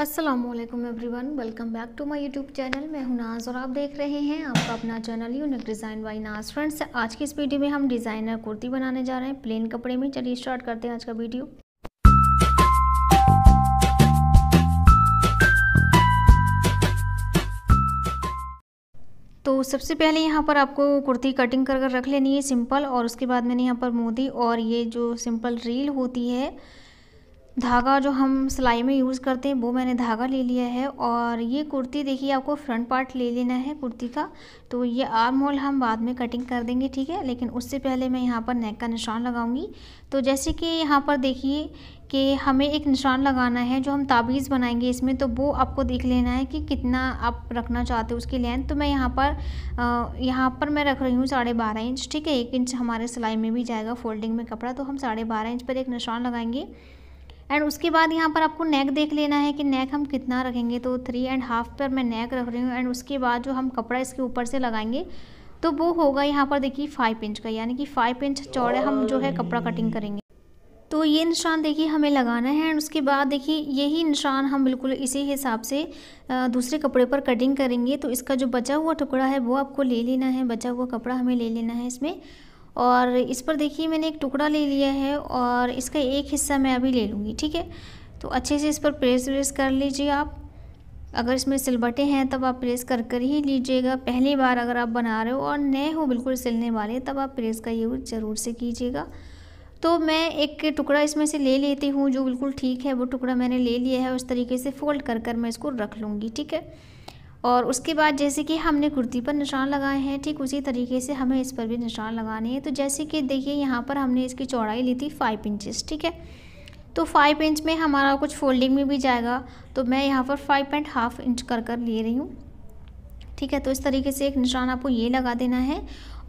Aslam everyone welcome back to my YouTube channel मैं हूं नाज और आप देख रहे हैं आपका अपना channel unique design by Naaz friends आज की इस वीडियो में हम डिज़ाइनर कुर्ती बनाने जा रहे हैं प्लेन कपड़े में चलिए स्टार्ट करते हैं आज का वीडियो तो सबसे पहले यहाँ पर आपको कुर्ती कटिंग कर कर रख लेनी है सिंपल और उसके बाद मैंने यहाँ पर मोदी और ये जो सिंपल रील होती है धागा जो हम सिलाई में यूज़ करते हैं वो मैंने धागा ले लिया है और ये कुर्ती देखिए आपको फ्रंट पार्ट ले लेना है कुर्ती का तो ये आर्म होल हम बाद में कटिंग कर देंगे ठीक है लेकिन उससे पहले मैं यहाँ पर नेक का निशान लगाऊंगी तो जैसे कि यहाँ पर देखिए कि हमें एक निशान लगाना है जो हम ताबीज़ बनाएंगे इसमें तो वो आपको देख लेना है कि कितना आप रखना चाहते हो उसकी लेंथ तो मैं यहाँ पर यहाँ पर मैं रख रही हूँ साढ़े बारह इंच ठीक है एक इंच हमारे सिलाई में भी जाएगा फोल्डिंग में कपड़ा तो हम साढ़े बारह इंच पर एक निशान लगाएंगे एंड उसके बाद यहाँ पर आपको नेक देख लेना है कि नेक हम कितना रखेंगे तो थ्री एंड हाफ पर मैं नेक रख रही हूँ एंड उसके बाद जो हम कपड़ा इसके ऊपर से लगाएंगे तो वो होगा यहाँ पर देखिए फाइव इंच का यानी कि फाइव इंच चौड़े हम जो है कपड़ा कटिंग करेंगे तो ये निशान देखिए हमें लगाना है एंड उसके बाद देखिए यही निशान हम बिल्कुल इसी हिसाब से दूसरे कपड़े पर कटिंग करेंगे तो इसका जो बचा हुआ टुकड़ा है वो आपको ले लेना है बचा हुआ कपड़ा हमें ले लेना है इसमें और इस पर देखिए मैंने एक टुकड़ा ले लिया है और इसका एक हिस्सा मैं अभी ले लूँगी ठीक है तो अच्छे से इस पर प्रेस व्रेस कर लीजिए आप अगर इसमें सिलबटे हैं तब आप प्रेस कर कर ही लीजिएगा पहली बार अगर आप बना रहे हो और नए हो बिल्कुल सिलने वाले तब आप प्रेस का यूज़ ज़रूर से कीजिएगा तो मैं एक टुकड़ा इसमें से ले लेती हूँ जो बिल्कुल ठीक है वो टुकड़ा मैंने ले लिया है उस तरीके से फ़ोल्ड कर कर मैं इसको रख लूँगी ठीक है और उसके बाद जैसे कि हमने कुर्ती पर निशान लगाए हैं ठीक उसी तरीके से हमें इस पर भी निशान लगाने हैं तो जैसे कि देखिए यहाँ पर हमने इसकी चौड़ाई ली थी फाइव इंचज़ ठीक है तो फाइव इंच में हमारा कुछ फोल्डिंग में भी जाएगा तो मैं यहाँ पर फाइव पॉइंट हाफ इंच कर कर ले रही हूँ ठीक है तो इस तरीके से एक निशान आपको ये लगा देना है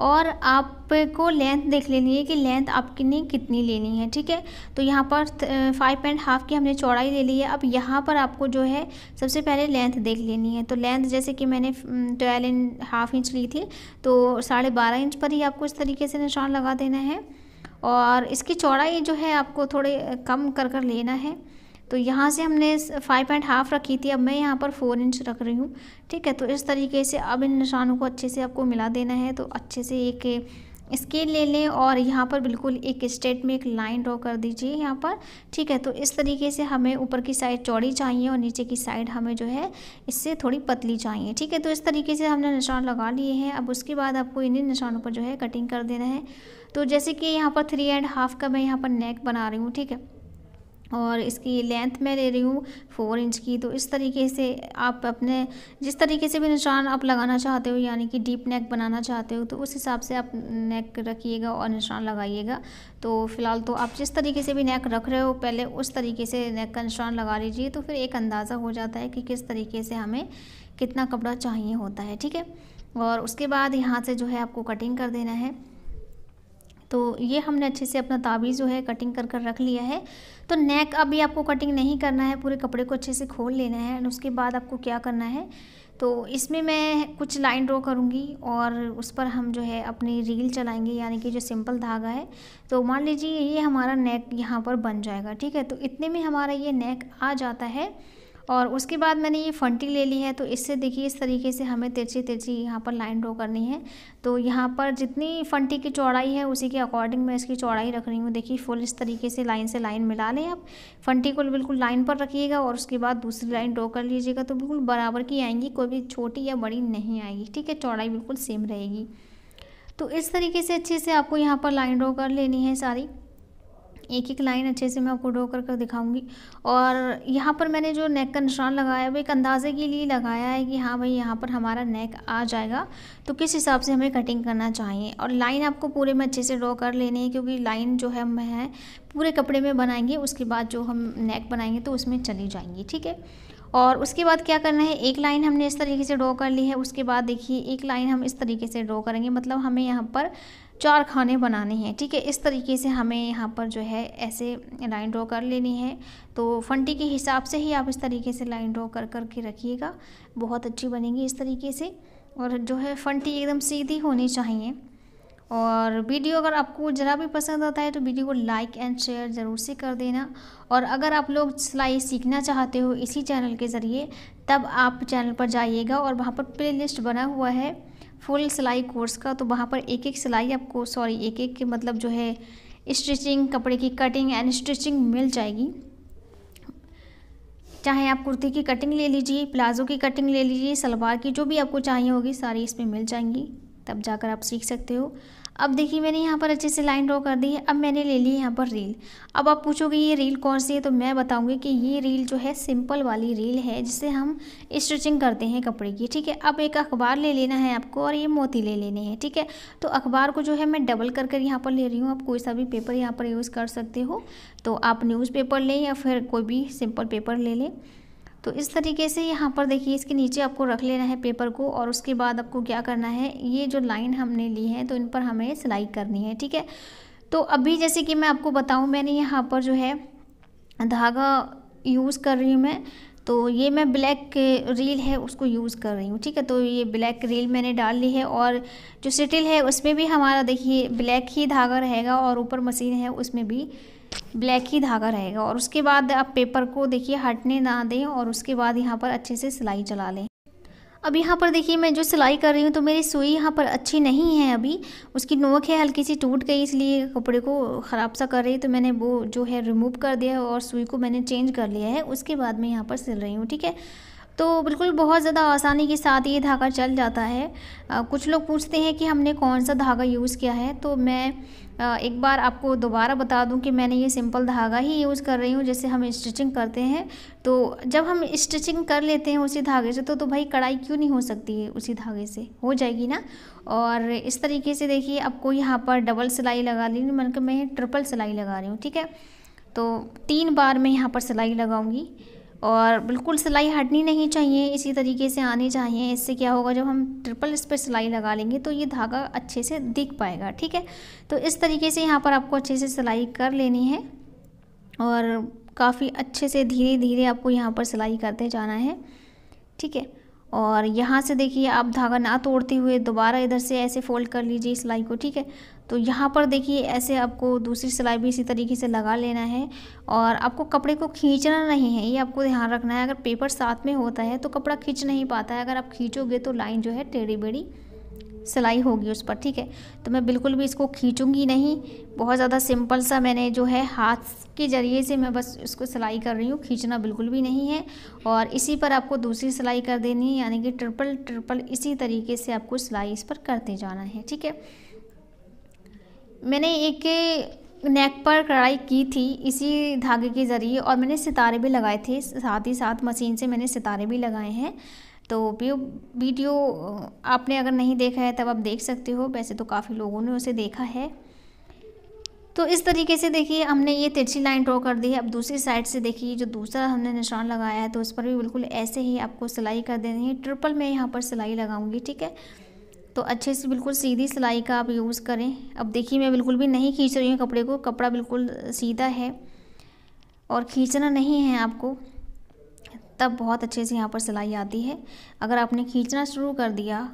और आपको लेंथ देख लेनी है कि लेंथ आपकी कितनी लेनी है ठीक है तो यहाँ पर फाइव एंड हाफ की हमने चौड़ाई ले ली है अब यहाँ पर आपको जो है सबसे पहले लेंथ देख लेनी है तो लेंथ जैसे कि मैंने ट्वेल्व एंड हाफ इंच ली थी तो साढ़े बारह इंच पर ही आपको इस तरीके से निशान लगा देना है और इसकी चौड़ाई जो है आपको थोड़े कम कर कर लेना है तो यहाँ से हमने फाइव एंड हाफ रखी थी अब मैं यहाँ पर फोर इंच रख रही हूँ ठीक है तो इस तरीके से अब इन निशानों को अच्छे से आपको मिला देना है तो अच्छे से एक स्केल ले लें और यहाँ पर बिल्कुल एक स्ट्रेट में एक लाइन ड्रॉ कर दीजिए यहाँ पर ठीक है तो इस तरीके से हमें ऊपर की साइड चौड़ी चाहिए और नीचे की साइड हमें जो है इससे थोड़ी पतली चाहिए ठीक है तो इस तरीके से हमने निशान लगा लिए हैं अब उसके बाद आपको इन्हीं निशानों पर जो है कटिंग कर देना है तो जैसे कि यहाँ पर थ्री एंड हाफ का मैं यहाँ पर नेक बना रही हूँ ठीक है और इसकी लेंथ मैं ले रही हूँ फोर इंच की तो इस तरीके से आप अपने जिस तरीके से भी निशान आप लगाना चाहते हो यानी कि डीप नेक बनाना चाहते हो तो उस हिसाब से आप नेक रखिएगा और निशान लगाइएगा तो फ़िलहाल तो आप जिस तरीके से भी नेक रख रहे हो पहले उस तरीके से नेक का निशान लगा लीजिए तो फिर एक अंदाज़ा हो जाता है कि किस तरीके से हमें कितना कपड़ा चाहिए होता है ठीक है और उसके बाद यहाँ से जो है आपको कटिंग कर देना है तो ये हमने अच्छे से अपना ताबीज़ जो है कटिंग कर कर रख लिया है तो नेक अभी आपको कटिंग नहीं करना है पूरे कपड़े को अच्छे से खोल लेना है एंड उसके बाद आपको क्या करना है तो इसमें मैं कुछ लाइन ड्रॉ करूँगी और उस पर हम जो है अपनी रील चलाएंगे यानी कि जो सिंपल धागा है तो मान लीजिए ये हमारा नेक यहाँ पर बन जाएगा ठीक है तो इतने में हमारा ये नेक आ जाता है और उसके बाद मैंने ये फंटी ले ली है तो इससे देखिए इस तरीके से हमें तिरछी तिरछी यहाँ पर लाइन ड्रॉ करनी है तो यहाँ पर जितनी फंटी की चौड़ाई है उसी के अकॉर्डिंग मैं इसकी चौड़ाई रख रही हूँ देखिए फुल इस तरीके से लाइन से लाइन मिला लें आप फंटी को बिल्कुल लाइन पर रखिएगा और उसके बाद दूसरी लाइन ड्रॉ कर लीजिएगा तो बिल्कुल बराबर की आएंगी कोई भी छोटी या बड़ी नहीं आएगी ठीक है चौड़ाई बिल्कुल सेम रहेगी तो इस तरीके से अच्छे से आपको यहाँ पर लाइन ड्रॉ कर लेनी है सारी एक एक लाइन अच्छे से मैं आपको ड्रॉ कर कर दिखाऊंगी और यहाँ पर मैंने जो नेक का निशान लगाया है वो एक अंदाजे के लिए लगाया है कि हाँ भाई यहाँ पर हमारा नेक आ जाएगा तो किस हिसाब से हमें कटिंग करना चाहिए और लाइन आपको पूरे में अच्छे से ड्रॉ कर लेनी है क्योंकि लाइन जो है हम है पूरे कपड़े में बनाएंगे उसके बाद जो हम नेक बनाएंगे तो उसमें चली जाएंगी ठीक है और उसके बाद क्या करना है एक लाइन हमने इस तरीके से ड्रॉ कर ली है उसके बाद देखिए एक लाइन हम इस तरीके से ड्रॉ करेंगे मतलब हमें यहाँ पर चार खाने बनाने हैं ठीक है इस तरीके से हमें यहाँ पर जो है ऐसे लाइन ड्रॉ कर लेनी है तो फंटी के हिसाब से ही आप इस तरीके से लाइन ड्रॉ कर कर के रखिएगा बहुत अच्छी बनेगी इस तरीके से और जो है फंटी एकदम सीधी होनी चाहिए और वीडियो अगर आपको ज़रा भी पसंद आता है तो वीडियो को लाइक एंड शेयर ज़रूर से कर देना और अगर आप लोग सिलाई सीखना चाहते हो इसी चैनल के ज़रिए तब आप चैनल पर जाइएगा और वहाँ पर प्लेलिस्ट बना हुआ है फुल सिलाई कोर्स का तो वहाँ पर एक एक सिलाई आपको सॉरी एक एक मतलब जो है स्टिचिंग कपड़े की कटिंग एंड स्टिचिंग मिल जाएगी चाहे आप कुर्ती की कटिंग ले लीजिए प्लाजो की कटिंग ले लीजिए सलवार की जो भी आपको चाहिए होगी सारी इसमें मिल जाएंगी तब जाकर आप सीख सकते हो अब देखिए मैंने यहाँ पर अच्छे से लाइन ड्रॉ कर दी है अब मैंने ले ली यहाँ पर रील अब आप पूछोगे ये रील कौन सी है तो मैं बताऊँगी कि ये रील जो है सिंपल वाली रील है जिसे हम स्टिचिंग करते हैं कपड़े की ठीक है अब एक अखबार ले लेना है आपको और ये मोती ले लेने हैं ठीक है तो अखबार को जो है मैं डबल कर कर यहाँ पर ले रही हूँ आप कोई सा भी पेपर यहाँ पर यूज़ कर सकते हो तो आप न्यूज़ पेपर लें या फिर कोई भी सिंपल पेपर ले लें तो इस तरीके से यहाँ पर देखिए इसके नीचे आपको रख लेना है पेपर को और उसके बाद आपको क्या करना है ये जो लाइन हमने ली है तो इन पर हमें सिलाई करनी है ठीक है तो अभी जैसे कि मैं आपको बताऊँ मैंने यहाँ पर जो है धागा यूज़ कर रही हूँ मैं तो ये मैं ब्लैक रील है उसको यूज़ कर रही हूँ ठीक है तो ये ब्लैक रील मैंने डाल ली है और जो सिटिल है उसमें भी हमारा देखिए ब्लैक ही धागा रहेगा और ऊपर मशीन है उसमें भी ब्लैक ही धागा रहेगा और उसके बाद आप पेपर को देखिए हटने ना दें और उसके बाद यहाँ पर अच्छे से सिलाई चला लें अब यहाँ पर देखिए मैं जो सिलाई कर रही हूँ तो मेरी सुई यहाँ पर अच्छी नहीं है अभी उसकी नोक है हल्की सी टूट गई इसलिए कपड़े को ख़राब सा कर रही तो मैंने वो जो है रिमूव कर दिया और सुई को मैंने चेंज कर लिया है उसके बाद मैं यहाँ पर सिल रही हूँ ठीक है तो बिल्कुल बहुत ज़्यादा आसानी के साथ ये धागा चल जाता है आ, कुछ लोग पूछते हैं कि हमने कौन सा धागा यूज़ किया है तो मैं एक बार आपको दोबारा बता दूं कि मैंने ये सिंपल धागा ही यूज़ कर रही हूँ जैसे हम स्टिचिंग करते हैं तो जब हम स्टिचिंग कर लेते हैं उसी धागे से तो तो भाई कढ़ाई क्यों नहीं हो सकती है उसी धागे से हो जाएगी ना और इस तरीके से देखिए आपको यहाँ पर डबल सिलाई लगा ली मतलब मैं ट्रिपल सिलाई लगा रही हूँ ठीक है तो तीन बार मैं यहाँ पर सिलाई लगाऊँगी और बिल्कुल सिलाई हटनी नहीं चाहिए इसी तरीके से आनी चाहिए इससे क्या होगा जब हम ट्रिपल इस पर सिलाई लगा लेंगे तो ये धागा अच्छे से दिख पाएगा ठीक है तो इस तरीके से यहाँ पर आपको अच्छे से सिलाई कर लेनी है और काफ़ी अच्छे से धीरे धीरे आपको यहाँ पर सिलाई करते जाना है ठीक है और यहाँ से देखिए आप धागा ना तोड़ते हुए दोबारा इधर से ऐसे फोल्ड कर लीजिए सिलाई को ठीक है तो यहाँ पर देखिए ऐसे आपको दूसरी सिलाई भी इसी तरीके से लगा लेना है और आपको कपड़े को खींचना नहीं है ये आपको ध्यान रखना है अगर पेपर साथ में होता है तो कपड़ा खींच नहीं पाता है अगर आप खींचोगे तो लाइन जो है टेढ़ी बेढ़ी सिलाई होगी उस पर ठीक है तो मैं बिल्कुल भी इसको खींचूंगी नहीं बहुत ज़्यादा सिंपल सा मैंने जो है हाथ के ज़रिए से मैं बस इसको सिलाई कर रही हूँ खींचना बिल्कुल भी नहीं है और इसी पर आपको दूसरी सिलाई कर देनी है यानी कि ट्रिपल ट्रिपल इसी तरीके से आपको सिलाई इस पर करते जाना है ठीक है मैंने एक नेक पर कढ़ाई की थी इसी धागे के ज़रिए और मैंने सितारे भी लगाए थे साथ ही साथ मशीन से मैंने सितारे भी लगाए हैं तो वीडियो आपने अगर नहीं देखा है तब आप देख सकते हो वैसे तो काफ़ी लोगों ने उसे देखा है तो इस तरीके से देखिए हमने ये तिरछी लाइन ड्रॉ कर दी है अब दूसरी साइड से देखिए जो दूसरा हमने निशान लगाया है तो उस पर भी बिल्कुल ऐसे ही आपको सिलाई कर देनी है ट्रिपल मैं यहाँ पर सिलाई लगाऊंगी ठीक है तो अच्छे से बिल्कुल सीधी सिलाई का आप यूज़ करें अब देखिए मैं बिल्कुल भी नहीं खींच रही हूँ कपड़े को कपड़ा बिल्कुल सीधा है और खींचना नहीं है आपको तब बहुत अच्छे से यहाँ पर सिलाई आती है अगर आपने खींचना शुरू कर दिया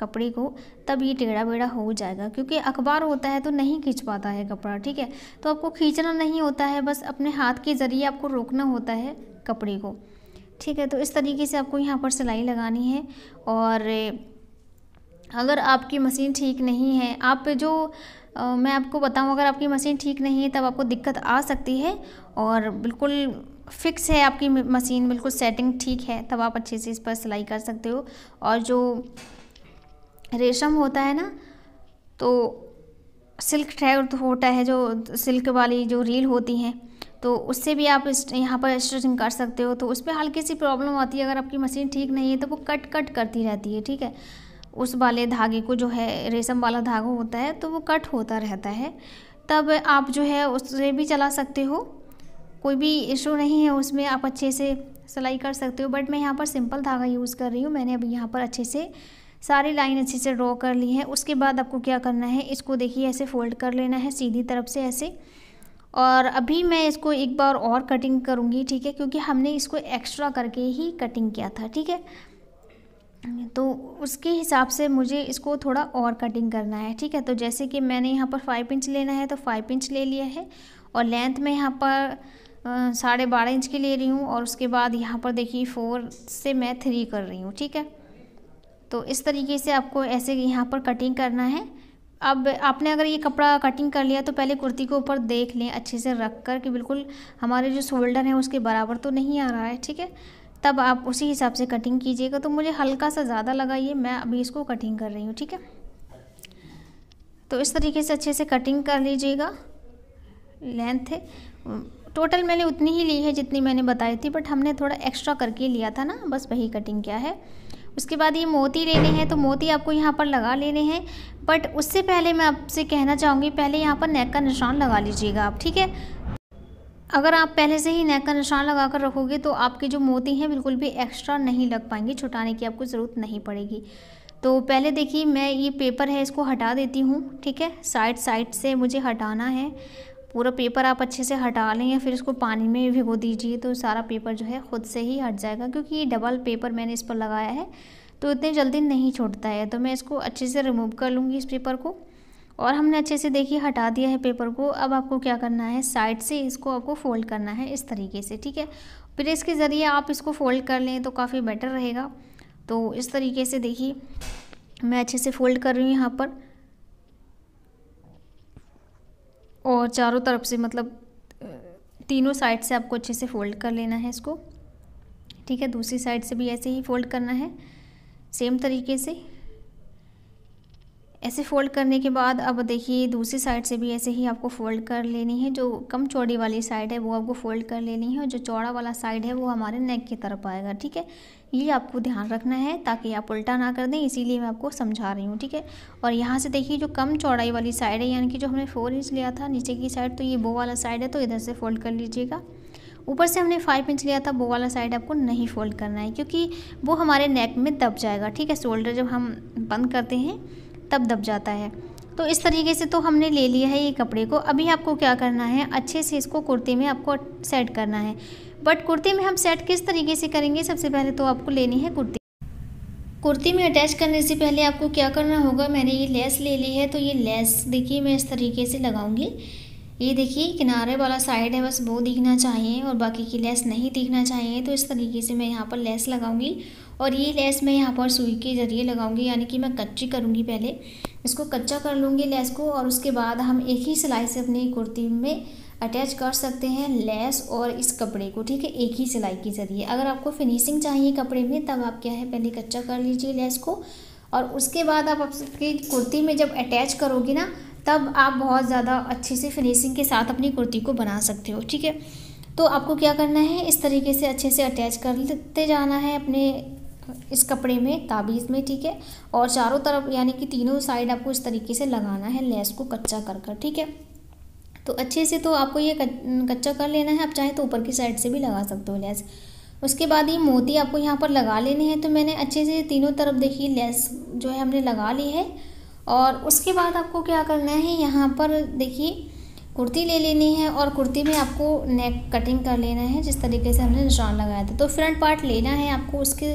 कपड़े को तब ये टेढ़ा बेढ़ा हो जाएगा क्योंकि अखबार होता है तो नहीं खींच पाता है कपड़ा ठीक है तो आपको खींचना नहीं होता है बस अपने हाथ के ज़रिए आपको रोकना होता है कपड़े को ठीक है तो इस तरीके से आपको यहाँ पर सिलाई लगानी है और अगर आपकी मशीन ठीक नहीं है आप जो आ, मैं आपको बताऊं अगर आपकी मशीन ठीक नहीं है तब आपको दिक्कत आ सकती है और बिल्कुल फिक्स है आपकी मशीन बिल्कुल सेटिंग ठीक है तब आप अच्छे से इस पर सिलाई कर सकते हो और जो रेशम होता है ना तो सिल्क ट्रैक तो होता है जो सिल्क वाली जो रील होती हैं तो उससे भी आप इस यहाँ पर स्टिचिंग कर सकते हो तो उस पर हल्की सी प्रॉब्लम आती है अगर आपकी मशीन ठीक नहीं है तो वो कट कट करती रहती है ठीक है उस वाले धागे को जो है रेशम वाला धागा होता है तो वो कट होता रहता है तब आप जो है उससे भी चला सकते हो कोई भी इशू नहीं है उसमें आप अच्छे से सिलाई कर सकते हो बट मैं यहाँ पर सिंपल धागा यूज़ कर रही हूँ मैंने अभी यहाँ पर अच्छे से सारी लाइन अच्छे से ड्रॉ कर ली है उसके बाद आपको क्या करना है इसको देखिए ऐसे फोल्ड कर लेना है सीधी तरफ से ऐसे और अभी मैं इसको एक बार और कटिंग करूँगी ठीक है क्योंकि हमने इसको एक्स्ट्रा करके ही कटिंग किया था ठीक है तो उसके हिसाब से मुझे इसको थोड़ा और कटिंग करना है ठीक है तो जैसे कि मैंने यहाँ पर फाइव इंच लेना है तो फाइव इंच ले लिया है और लेंथ में यहाँ पर साढ़े बारह इंच की ले रही हूँ और उसके बाद यहाँ पर देखिए फोर से मैं थ्री कर रही हूँ ठीक है तो इस तरीके से आपको ऐसे यहाँ पर कटिंग करना है अब आपने अगर ये कपड़ा कटिंग कर लिया तो पहले कुर्ती के ऊपर देख लें अच्छे से रख कर कि बिल्कुल हमारे जो शोल्डर हैं उसके बराबर तो नहीं आ रहा है ठीक है तब आप उसी हिसाब से कटिंग कीजिएगा तो मुझे हल्का सा ज़्यादा लगा ये मैं अभी इसको कटिंग कर रही हूँ ठीक है तो इस तरीके से अच्छे से कटिंग कर लीजिएगा लेंथ है टोटल मैंने उतनी ही ली है जितनी मैंने बताई थी बट हमने थोड़ा एक्स्ट्रा करके लिया था ना बस वही कटिंग क्या है उसके बाद ये मोती लेने हैं तो मोती आपको यहाँ पर लगा लेने हैं बट उससे पहले मैं आपसे कहना चाहूँगी पहले यहाँ पर नेक का निशान लगा लीजिएगा आप ठीक है अगर आप पहले से ही नेक का निशान लगा कर रखोगे तो आपके जो मोती हैं बिल्कुल भी एक्स्ट्रा नहीं लग पाएंगे छुटाने की आपको ज़रूरत नहीं पड़ेगी तो पहले देखिए मैं ये पेपर है इसको हटा देती हूँ ठीक है साइड साइड से मुझे हटाना है पूरा पेपर आप अच्छे से हटा लें या फिर इसको पानी में भिगो दीजिए तो सारा पेपर जो है ख़ुद से ही हट जाएगा क्योंकि ये डबल पेपर मैंने इस पर लगाया है तो इतनी जल्दी नहीं छूटता है तो मैं इसको अच्छे से रिमूव कर लूँगी इस पेपर को और हमने अच्छे से देखिए हटा दिया है पेपर को अब आपको क्या करना है साइड से इसको आपको फोल्ड करना है इस तरीके से ठीक है प्रेस के ज़रिए आप इसको फोल्ड कर लें तो काफ़ी बेटर रहेगा तो इस तरीके से देखिए मैं अच्छे से फोल्ड कर रही हूँ यहाँ पर और चारों तरफ से मतलब तीनों साइड से आपको अच्छे से फोल्ड कर लेना है इसको ठीक है दूसरी साइड से भी ऐसे ही फोल्ड करना है सेम तरीके से ऐसे फ़ोल्ड करने के बाद अब देखिए दूसरी साइड से भी ऐसे ही आपको फ़ोल्ड कर लेनी है जो कम चौड़ी वाली साइड है वो आपको फ़ोल्ड कर लेनी है और जो चौड़ा वाला साइड है वो हमारे नेक की तरफ आएगा ठीक है ये आपको ध्यान रखना है ताकि आप उल्टा ना कर दें इसीलिए मैं आपको समझा रही हूँ ठीक है और यहाँ से देखिए जो कम चौड़ाई वाली साइड है यानी कि जो हमने फोर इंच लिया था नीचे की साइड तो ये वो वाला साइड है तो इधर से फ़ोल्ड कर लीजिएगा ऊपर से हमने फाइव इंच लिया था वो वाला साइड आपको नहीं फोल्ड करना है क्योंकि वो हमारे नेक में दब जाएगा ठीक है शोल्डर जब हम बंद करते हैं तब दब जाता है तो इस तरीके से तो हमने ले लिया है ये कपड़े को अभी आपको क्या करना है अच्छे से इसको कुर्ते में आपको सेट करना है बट कुर्ते में हम सेट किस तरीके से करेंगे सबसे पहले तो आपको लेनी है कुर्ती कुर्ती में अटैच करने से पहले आपको क्या करना होगा मैंने ये लेस ले ली है तो ये लेस देखिए मैं इस तरीके से लगाऊंगी ये देखिए किनारे वाला साइड है बस वो दिखना चाहिए और बाकी की लेस नहीं दिखना चाहिए तो इस तरीके से मैं यहाँ पर लेस लगाऊंगी और ये लेस मैं यहाँ पर सुई के ज़रिए लगाऊंगी यानी कि मैं कच्ची करूँगी पहले इसको कच्चा कर लूँगी लेस को और उसके बाद हम एक ही सिलाई से अपनी कुर्ती में अटैच कर सकते हैं लेस और इस कपड़े को ठीक है एक ही सिलाई के ज़रिए अगर आपको फिनिशिंग चाहिए कपड़े में तब आप क्या है पहले कच्चा कर लीजिए लेस को और उसके बाद आप अपनी कुर्ती में जब अटैच करोगे ना तब आप बहुत ज़्यादा अच्छे से फिनिशिंग के साथ अपनी कुर्ती को बना सकते हो ठीक है तो आपको क्या करना है इस तरीके से अच्छे से अटैच कर लेते जाना है अपने इस कपड़े में ताबीज़ में ठीक है और चारों तरफ यानी कि तीनों साइड आपको इस तरीके से लगाना है लेस को कच्चा कर कर ठीक है तो अच्छे से तो आपको ये कच्चा कर लेना है आप चाहे तो ऊपर की साइड से भी लगा सकते हो लेस उसके बाद ये मोती आपको यहाँ पर लगा लेने हैं तो मैंने अच्छे से तीनों तरफ देखी लेस जो है हमने लगा ली है और उसके बाद आपको क्या करना है यहाँ पर देखिए कुर्ती ले लेनी है और कुर्ती में आपको नेक कटिंग कर लेना है जिस तरीके से हमने निशान लगाया था तो फ्रंट पार्ट लेना है आपको उसके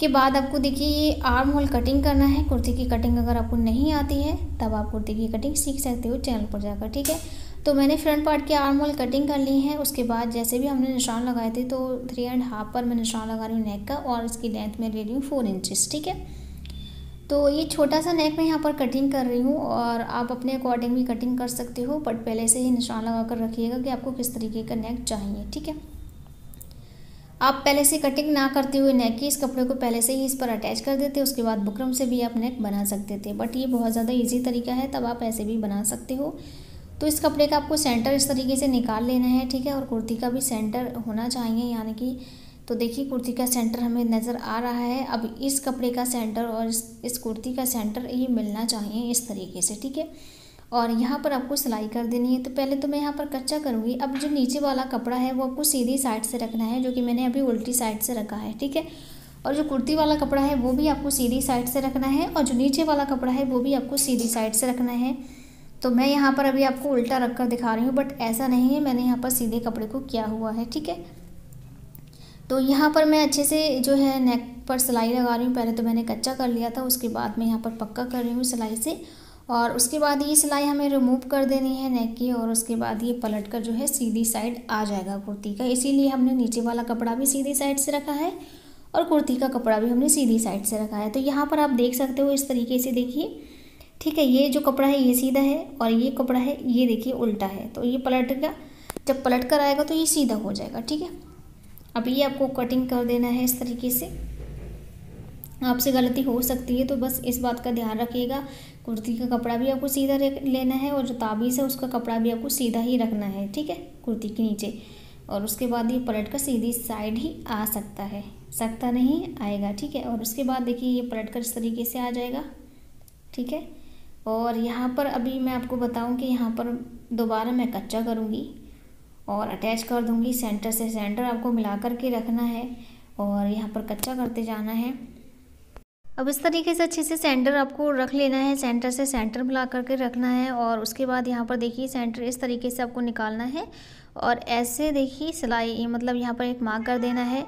के बाद आपको देखिए ये आर्म होल कटिंग करना है कुर्ती की कटिंग अगर आपको नहीं आती है तब आप कुर्ती की कटिंग सीख सकते हो चैनल पर जाकर ठीक है तो मैंने फ्रंट पार्ट की आर्म होल कटिंग कर ली है उसके बाद जैसे भी हमने निशान लगाए थे तो थ्री एंड हाफ पर मैं निशान लगा रही हूँ नेक का और इसकी लेंथ में ले रही हूँ फोर इंचज़ ठीक है तो ये छोटा सा नेक मैं यहाँ पर कटिंग कर रही हूँ और आप अपने अकॉर्डिंग भी कटिंग कर सकते हो बट पहले से ही निशान लगा कर रखिएगा कि आपको किस तरीके का नेक चाहिए ठीक है आप पहले से कटिंग ना करते हुए नेक की इस कपड़े को पहले से ही इस पर अटैच कर देते उसके बाद बुकरम से भी आप नेक बना सकते थे बट ये बहुत ज़्यादा ईजी तरीका है तब आप ऐसे भी बना सकते हो तो इस कपड़े का आपको सेंटर इस तरीके से निकाल लेना है ठीक है और कुर्ती का भी सेंटर होना चाहिए यानी कि तो देखिए कुर्ती का सेंटर हमें नज़र आ रहा है अब इस कपड़े का सेंटर और इस, इस कुर्ती का सेंटर ये मिलना चाहिए इस तरीके से ठीक है और यहाँ पर आपको सिलाई कर देनी है तो पहले तो मैं यहाँ पर कच्चा करूँगी अब जो नीचे वाला कपड़ा है वो आपको सीधी साइड से रखना है जो कि मैंने अभी उल्टी साइड से रखा है ठीक है और जो कुर्ती वाला कपड़ा है वो भी आपको सीधी साइड से रखना है और जो नीचे वाला कपड़ा है वो भी आपको सीधी साइड से रखना है तो मैं यहाँ पर अभी आपको उल्टा रख कर दिखा रही हूँ बट ऐसा नहीं है मैंने यहाँ पर सीधे कपड़े को किया हुआ है ठीक है तो यहाँ पर मैं अच्छे से जो है नेक पर सिलाई लगा रही हूँ पहले तो मैंने कच्चा कर लिया था उसके बाद मैं यहाँ पर पक्का कर रही हूँ सिलाई से और उसके बाद ये सिलाई हमें रिमूव कर देनी है नेक की और उसके बाद ये पलट कर जो है सीधी साइड आ जाएगा कुर्ती का इसीलिए हमने नीचे वाला कपड़ा भी सीधी साइड से रखा है और कुर्ती का कपड़ा भी हमने सीधी साइड से रखा है तो यहाँ पर आप देख सकते हो इस तरीके से देखिए ठीक है ये जो कपड़ा है ये सीधा है और ये कपड़ा है ये देखिए उल्टा है तो ये पलट गया जब पलट कर आएगा तो ये सीधा हो जाएगा ठीक है अब ये आपको कटिंग कर देना है इस तरीके से आपसे गलती हो सकती है तो बस इस बात का ध्यान रखिएगा कुर्ती का कपड़ा भी आपको सीधा लेना है और जो ताबीज़ है उसका कपड़ा भी आपको सीधा ही रखना है ठीक है कुर्ती के नीचे और उसके बाद ये पलट कर सीधी साइड ही आ सकता है सकता नहीं आएगा ठीक है और उसके बाद देखिए ये पलट कर इस तरीके से आ जाएगा ठीक है और यहाँ पर अभी मैं आपको बताऊँ कि यहाँ पर दोबारा मैं कच्चा करूँगी और अटैच कर दूंगी सेंटर से सेंटर आपको मिला कर के रखना है और यहाँ पर कच्चा करते जाना है अब इस तरीके से अच्छे से सेंटर आपको रख लेना है सेंटर से सेंटर मिला करके रखना है और उसके बाद यहाँ पर देखिए सेंटर इस तरीके से आपको निकालना है और ऐसे देखिए सिलाई मतलब यहाँ पर एक मार्क कर देना है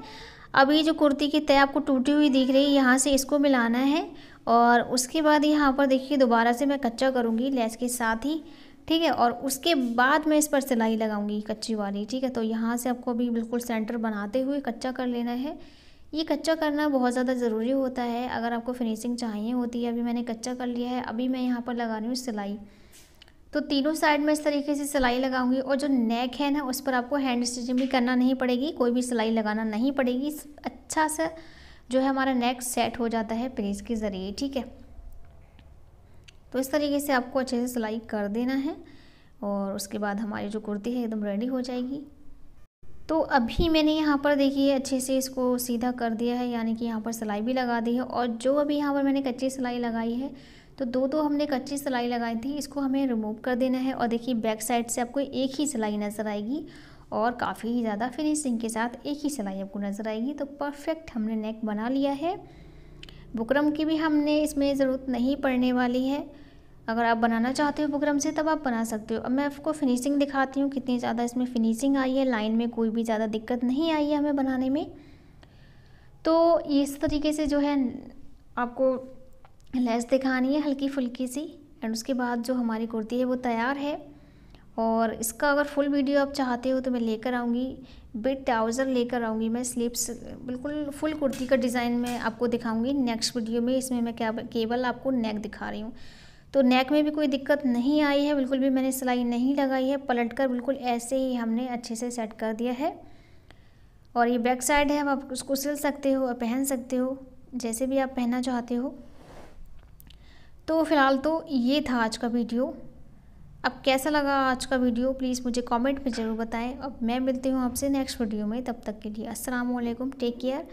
अभी जो कुर्ती की तय आपको टूटी हुई दिख रही है यहाँ से इसको मिलाना है और उसके बाद यहाँ पर देखिए दोबारा से मैं कच्चा करूँगी लेस के साथ ही ठीक है और उसके बाद मैं इस पर सिलाई लगाऊंगी कच्ची वाली ठीक है तो यहाँ से आपको अभी बिल्कुल सेंटर बनाते हुए कच्चा कर लेना है ये कच्चा करना बहुत ज़्यादा ज़रूरी होता है अगर आपको फिनिशिंग चाहिए होती है अभी मैंने कच्चा कर लिया है अभी मैं यहाँ पर लगा रही हूँ सिलाई तो तीनों साइड में इस तरीके से सिलाई लगाऊंगी और जो नेक है ना उस पर आपको हैंड स्टिचिंग भी करना नहीं पड़ेगी कोई भी सिलाई लगाना नहीं पड़ेगी अच्छा सा जो है हमारा नेक सेट हो जाता है प्रेस के ज़रिए ठीक है तो इस तरीके से आपको अच्छे से सिलाई कर देना है और उसके बाद हमारी जो कुर्ती है एकदम रेडी हो जाएगी तो अभी मैंने यहाँ पर देखिए अच्छे से इसको सीधा कर दिया है यानी कि यहाँ पर सिलाई भी लगा दी है और जो अभी यहाँ पर मैंने कच्ची सिलाई लगाई है तो दो दो हमने कच्ची सिलाई लगाई थी इसको हमें रिमूव कर देना है और देखिए बैक साइड से आपको एक ही सिलाई नज़र आएगी और काफ़ी ज़्यादा फिनिशिंग के साथ एक ही सिलाई आपको नज़र आएगी तो परफेक्ट हमने नेक बना लिया है बुकरम की भी हमने इसमें ज़रूरत नहीं पड़ने वाली है अगर आप बनाना चाहते हो बुकरम से तब आप बना सकते हो अब मैं आपको फिनिशिंग दिखाती हूँ कितनी ज़्यादा इसमें फिनिशिंग आई है लाइन में कोई भी ज़्यादा दिक्कत नहीं आई है हमें बनाने में तो इस तरीके से जो है आपको लेस दिखानी है हल्की फुल्की सी एंड उसके बाद जो हमारी कुर्ती है वो तैयार है और इसका अगर फुल वीडियो आप चाहते हो तो मैं लेकर आऊँगी बिट ट्राउज़र लेकर आऊँगी मैं स्लीप्स बिल्कुल फुल कुर्ती का डिज़ाइन मैं आपको दिखाऊँगी नेक्स्ट वीडियो में इसमें मैं क्या केवल आपको नेक दिखा रही हूँ तो नेक में भी कोई दिक्कत नहीं आई है बिल्कुल भी मैंने सिलाई नहीं लगाई है पलट कर बिल्कुल ऐसे ही हमने अच्छे से सेट कर दिया है और ये बैक साइड है आप उसको सिल सकते हो और पहन सकते हो जैसे भी आप पहनना चाहते हो तो फिलहाल तो ये था आज का वीडियो अब कैसा लगा आज का वीडियो प्लीज़ मुझे कमेंट में ज़रूर बताएं अब मैं मिलती हूँ आपसे नेक्स्ट वीडियो में तब तक के लिए अस्सलाम वालेकुम टेक केयर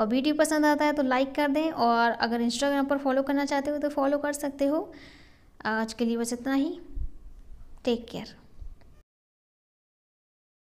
और वीडियो पसंद आता है तो लाइक कर दें और अगर इंस्टाग्राम पर फॉलो करना चाहते हो तो फॉलो कर सकते हो आज के लिए बस इतना ही टेक केयर